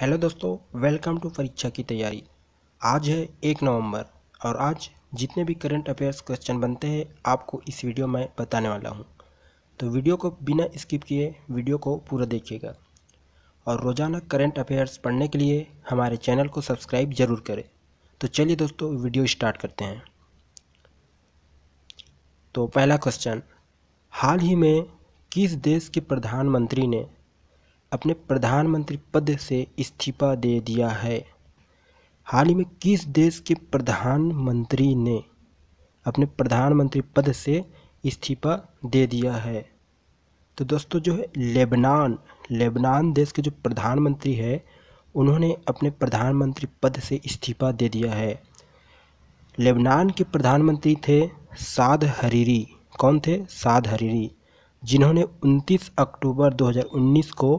hello दोस्तों welcome to परीक्षा की तैयारी आज है एक नवंबर और आज जितने भी करंट अफेयर्स क्वेश्चन बनते हैं आपको इस वीडियो में बताने वाला हूं तो वीडियो को बिना स्किप किए वीडियो को पूरा देखिएगा और रोज़ाना करंट अफेयर्स पढ़ने के लिए हमारे चैनल को सब्सक्राइब ज़रूर करें तो चलिए दोस्तों वीडियो स्टार्ट करते हैं तो पहला क्वेश्चन हाल ही में किस देश के प्रधानमंत्री ने अपने प्रधानमंत्री पद से इस्तीफा दे दिया है हाल ही में किस देश के प्रधानमंत्री ने अपने प्रधानमंत्री पद से इस्तीफा दे दिया है तो दोस्तों जो है लेबनान लेबनान देश के जो प्रधानमंत्री है उन्होंने अपने प्रधानमंत्री पद से इस्तीफा दे दिया है लेबनान के प्रधानमंत्री थे साद हरीरी कौन थे साद हरीरी जिन्होंने 29 अक्टूबर 2019 को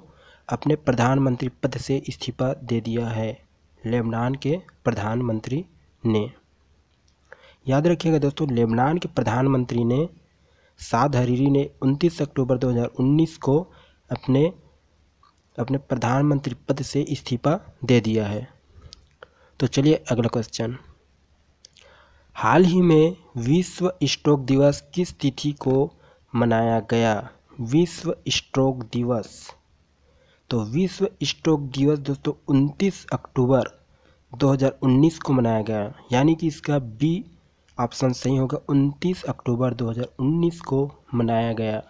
अपने प्रधानमंत्री पद से इस्तीफा दे दिया है लेबनान के प्रधानमंत्री ने याद रखिएगा दोस्तों लेबनान के प्रधानमंत्री ने साद हरीरी ने 29 अक्टूबर 2019 को अपने अपने प्रधानमंत्री पद से इस्तीफा दे दिया है तो चलिए अगला क्वेश्चन हाल ही में विश्व स्ट्रोक दिवस किस तिथि को मनाया गया विश्व स्ट्रोक दिवस तो विश्व स्ट्रोक दिवस दोस्तों 29 अक्टूबर 2019 को मनाया गया यानी कि इसका बी ऑप्शन सही होगा 29 अक्टूबर 2019 को मनाया गया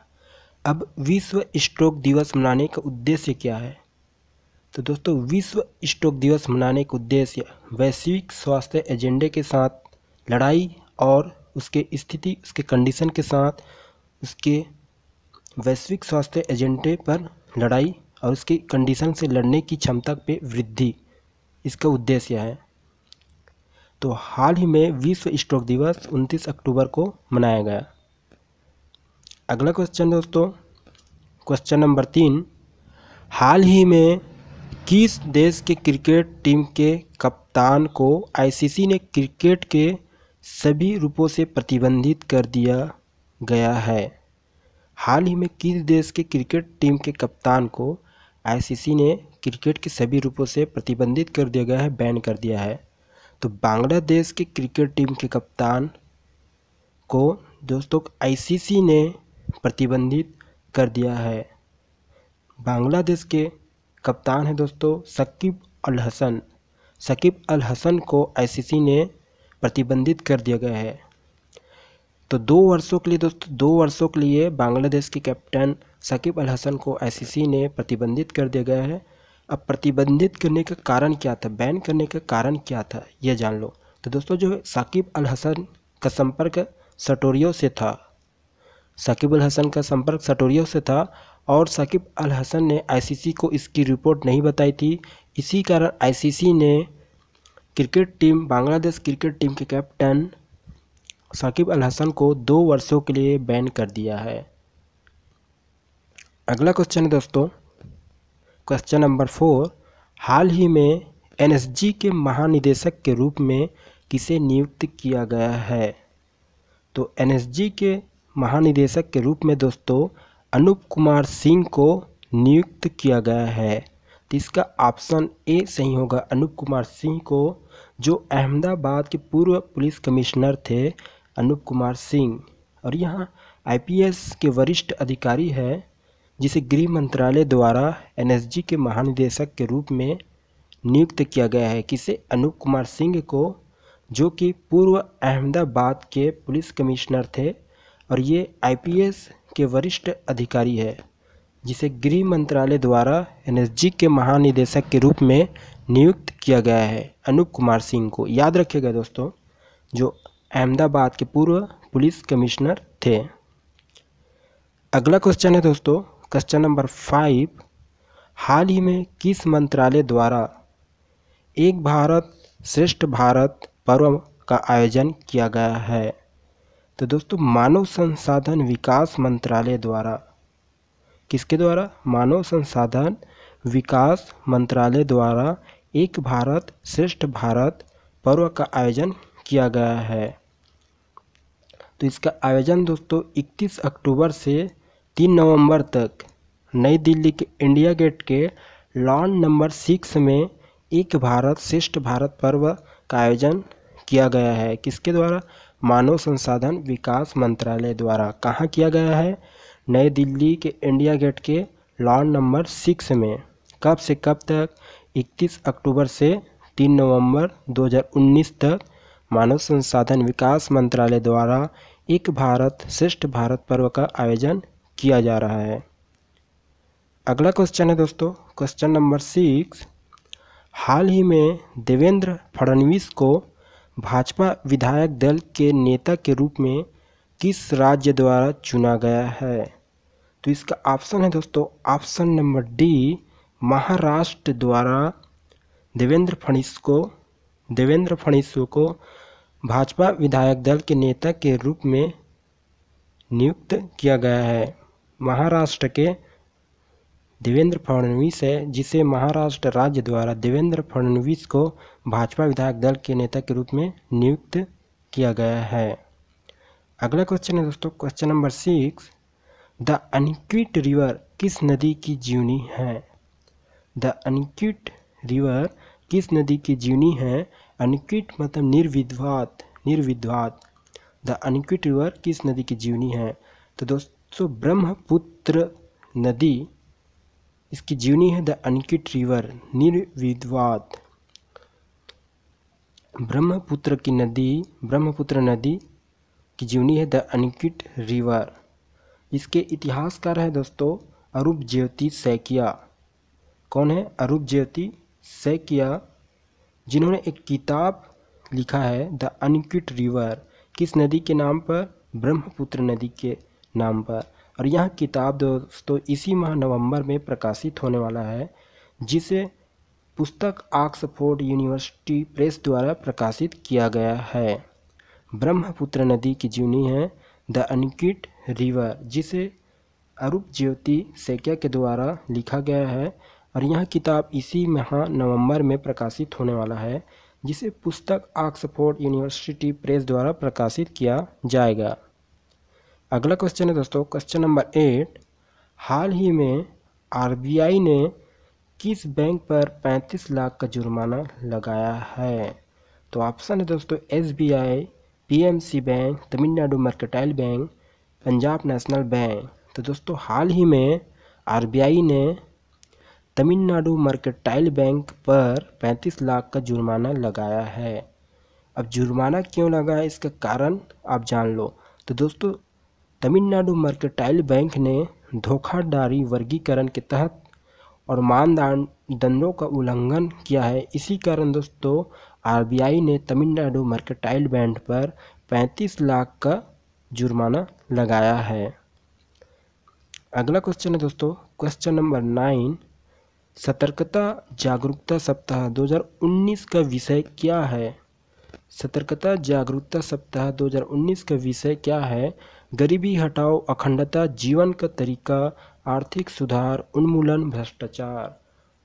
अब विश्व स्ट्रोक दिवस मनाने का उद्देश्य क्या है तो दोस्तों विश्व स्ट्रोक दिवस मनाने का उद्देश्य वैश्विक स्वास्थ्य एजेंडे के साथ लड़ाई और उसके स्थिति उसके कंडीशन के साथ उसके वैश्विक स्वास्थ्य एजेंडे पर लड़ाई और उसकी कंडीशन से लड़ने की क्षमता पे वृद्धि इसका उद्देश्य है तो हाल ही में विश्व स्ट्रोक दिवस 29 अक्टूबर को मनाया गया अगला क्वेश्चन दोस्तों क्वेश्चन नंबर तीन हाल ही में किस देश के क्रिकेट टीम के कप्तान को आईसीसी ने क्रिकेट के सभी रूपों से प्रतिबंधित कर दिया गया है हाल ही में किस देश के क्रिकेट टीम के कप्तान को आईसीसी ने क्रिकेट के सभी रूपों से प्रतिबंधित कर दिया गया है बैन कर दिया है तो बांग्लादेश के क्रिकेट टीम के कप्तान को दोस्तों आईसीसी ने प्रतिबंधित कर दिया है बांग्लादेश के कप्तान हैं दोस्तों सकीब अल हसन सकीब अल हसन को आईसीसी ने प्रतिबंधित कर दिया गया है तो दो वर्षों के लिए दोस्तों दो वर्षों के लिए बांग्लादेश के कैप्टन साकिब अल हसन को आईसीसी ने प्रतिबंधित कर दिया गया है अब प्रतिबंधित करने का कारण क्या था बैन करने का कारण क्या था यह जान लो तो दोस्तों जो साकिब अल हसन का संपर्क सटोरियो से था साकिब अल हसन का संपर्क सटोरियो से था और साकिब अल हसन ने आईसीसी को इसकी रिपोर्ट नहीं बताई थी इसी कारण आईसीसी ने cricket team Bangladesh cricket team के कैप्टन साकिब अल हसन को दो वर्षों के लिए बैन कर दिया है अगला क्वेश्चन है दोस्तों क्वेश्चन नंबर फोर हाल ही में एनएसजी के महानिदेशक के रूप में किसे नियुक्त किया गया है तो एनएसजी के महानिदेशक के रूप में दोस्तों अनूप कुमार सिंह को नियुक्त किया गया है तो इसका ऑप्शन ए सही होगा अनूप कुमार सिंह को जो अहमदाबाद के पूर्व पुलिस कमिश्नर थे अनूप कुमार सिंह और यहाँ आईपीएस के वरिष्ठ अधिकारी हैं जिसे गृह मंत्रालय द्वारा एनएसजी के महानिदेशक के रूप में नियुक्त किया गया है किसे अनूप कुमार सिंह को जो कि पूर्व अहमदाबाद के पुलिस कमिश्नर थे और ये आईपीएस के वरिष्ठ अधिकारी है जिसे गृह मंत्रालय द्वारा एनएसजी के महानिदेशक के रूप में नियुक्त किया गया है अनूप कुमार सिंह को याद रखिएगा दोस्तों जो अहमदाबाद के पूर्व पुलिस कमिश्नर थे अगला क्वेश्चन है दोस्तों क्वेश्चन नंबर फाइव हाल ही में किस मंत्रालय द्वारा एक भारत श्रेष्ठ भारत पर्व का आयोजन किया गया है तो दोस्तों मानव संसाधन विकास मंत्रालय द्वारा किसके द्वारा मानव संसाधन विकास मंत्रालय द्वारा एक भारत श्रेष्ठ भारत पर्व का आयोजन किया गया है तो इसका आयोजन दोस्तों 31 अक्टूबर से 3 नवंबर तक नई दिल्ली के इंडिया गेट के लॉन नंबर सिक्स में एक भारत श्रेष्ठ भारत पर्व का आयोजन किया गया है किसके द्वारा मानव संसाधन विकास मंत्रालय द्वारा कहाँ किया गया है नई दिल्ली के इंडिया गेट के लॉन नंबर सिक्स में कब से कब तक 31 अक्टूबर से 3 नवंबर 2019 तक मानव संसाधन विकास मंत्रालय द्वारा एक भारत श्रेष्ठ भारत पर्व का आयोजन किया जा रहा है अगला क्वेश्चन है दोस्तों क्वेश्चन नंबर सिक्स हाल ही में देवेंद्र फडणवीस को भाजपा विधायक दल के नेता के रूप में किस राज्य द्वारा चुना गया है तो इसका ऑप्शन है दोस्तों ऑप्शन नंबर डी महाराष्ट्र द्वारा देवेंद्र फडणवीस को देवेंद्र फडणवीस को भाजपा विधायक दल के नेता के रूप में नियुक्त किया गया है महाराष्ट्र के देवेंद्र फडणवीस है जिसे महाराष्ट्र राज्य द्वारा देवेंद्र फडणवीस को भाजपा विधायक दल के नेता के रूप में नियुक्त किया गया है अगला क्वेश्चन है दोस्तों question number six the unquiet river किस नदी की जीवनी है द अनिक्विट रिवर किस नदी की जीवनी है अनिक्विट मतलब निर्विध्वात निर्विध्वात द अनिक्विट रिवर किस नदी की जीवनी है तो दोस्तों ब्रह्मपुत्र नदी इसकी जीवनी है द अनिक्विट रिवर निर्विध्वात ब्रह्मपुत्र की नदी ब्रह्मपुत्र नदी की जीवनी है द अनिक्विट रिवर इसके इतिहासकार है दोस्तों अरूप ज्योति सैकिया कौन है अरूप ज्योति सैकिया जिन्होंने एक किताब लिखा है द अनक्यूट रिवर किस नदी के नाम पर ब्रह्मपुत्र नदी के नाम पर और यह किताब दोस्तों इसी माह नवंबर में प्रकाशित होने वाला है जिसे पुस्तक ऑक्सफोर्ड यूनिवर्सिटी प्रेस द्वारा प्रकाशित किया गया है ब्रह्मपुत्र नदी की जीवनी है द अनक्यूट रिवर जिसे अरूप ज्योति सेकिया के द्वारा लिखा गया है और यह किताब इसी माह नवंबर में प्रकाशित होने वाला है जिसे पुस्तक ऑक्सफोर्ड यूनिवर्सिटी प्रेस द्वारा प्रकाशित किया जाएगा अगला क्वेश्चन है दोस्तों क्वेश्चन नंबर एट हाल ही में आरबीआई ने किस बैंक पर 35 लाख का जुर्माना लगाया है तो ऑप्शन है दोस्तों S B I P M C bank Tamil Nadu mercantile bank Punjab national bank तो दोस्तों हाल ही में आरबीआई ने तमिलनाडु मर्केंटाइल बैंक पर 35 लाख का जुर्माना लगाया है अब जुर्माना क्यों लगा है इसका कारण आप जान लो तो दोस्तों तमिलनाडु मर्केंटाइल बैंक ने धोखाधड़ी वर्गीकरण के तहत और मानदंडों का उल्लंघन किया है इसी कारण दोस्तों आरबीआई ने तमिलनाडु मर्केंटाइल बैंक पर 35 लाख का जुर्माना लगाया है अगला क्वेश्चन है दोस्तों क्वेश्चन नंबर नाइन सतर्कता जागरूकता सप्ताह 2019 का विषय क्या है सतर्कता जागरूकता सप्ताह 2019 का विषय क्या है गरीबी हटाओ अखंडता जीवन का तरीका आर्थिक सुधार उन्मूलन भ्रष्टाचार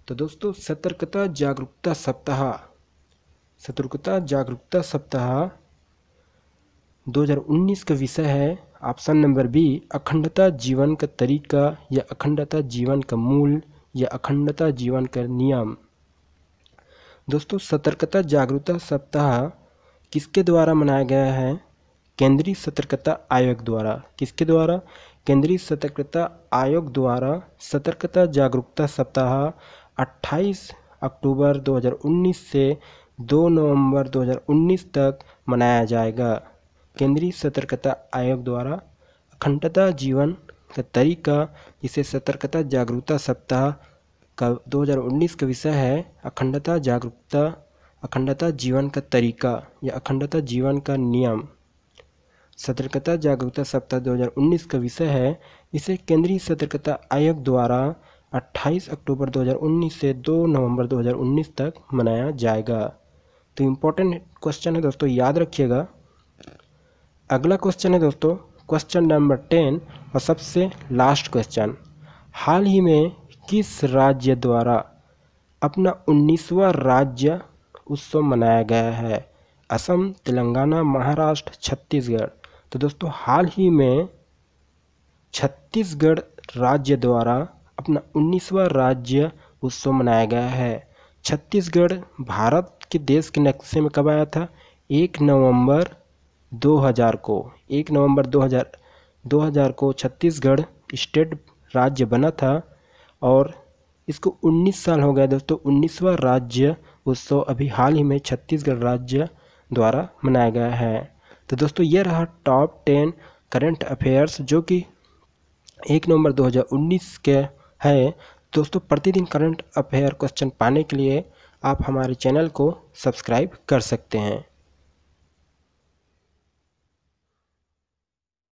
तो दोस्तों सतर्कता जागरूकता सप्ताह सतर्कता जागरूकता सप्ताह 2019 का विषय है ऑप्शन नंबर बी अखंडता जीवन का तरीका या अखंडता जीवन का मूल या अखंडता जीवन का नियम दोस्तों सतर्कता जागरूकता सप्ताह किसके द्वारा मनाया गया है केंद्रीय सतर्कता आयोग द्वारा किसके द्वारा केंद्रीय सतर्कता आयोग द्वारा सतर्कता जागरूकता सप्ताह 28 अक्टूबर 2019 से 2 नवंबर 2019 तक मनाया जाएगा केंद्रीय सतर्कता आयोग द्वारा अखंडता जीवन तरीका जिसे सतर्कता जागरूकता सप्ताह का 2019 का विषय है अखंडता जागरूकता अखंडता जीवन का तरीका या अखंडता जीवन का नियम सतर्कता जागरूकता सप्ताह 2019 का विषय है इसे केंद्रीय सतर्कता आयोग द्वारा 28 अक्टूबर 2019 से 2 नवंबर 2019 तक मनाया जाएगा तो इम्पोर्टेंट क्वेश्चन है दोस्तों याद रखिएगा अगला क्वेश्चन है दोस्तों क्वेश्चन नंबर टेन और सबसे लास्ट क्वेश्चन हाल ही में किस राज्य द्वारा अपना उन्नीसवा राज्य उत्सव मनाया गया है असम तेलंगाना महाराष्ट्र छत्तीसगढ़ तो दोस्तों हाल ही में छत्तीसगढ़ राज्य द्वारा अपना उन्नीसवा राज्य उत्सव मनाया गया है छत्तीसगढ़ भारत के देश के नक्शे में कब आया था एक नवंबर 2000 को एक नवंबर 2000 2000 को छत्तीसगढ़ स्टेट राज्य बना था और इसको 19 साल हो गया दोस्तों 19वां राज्य उत्सव अभी हाल ही में छत्तीसगढ़ राज्य द्वारा मनाया गया है तो दोस्तों यह रहा टॉप टेन करंट अफेयर्स जो कि एक नवंबर 2019 के है दोस्तों प्रतिदिन करंट अफेयर क्वेश्चन पाने के लिए आप हमारे चैनल को सब्सक्राइब कर सकते हैं